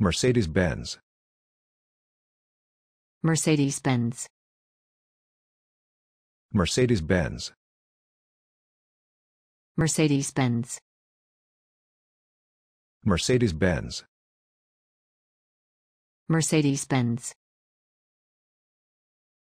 Mercedes-Benz. Mercedes-Benz. Mercedes-Benz. Mercedes-Benz. Mercedes-Benz. Mercedes-Benz.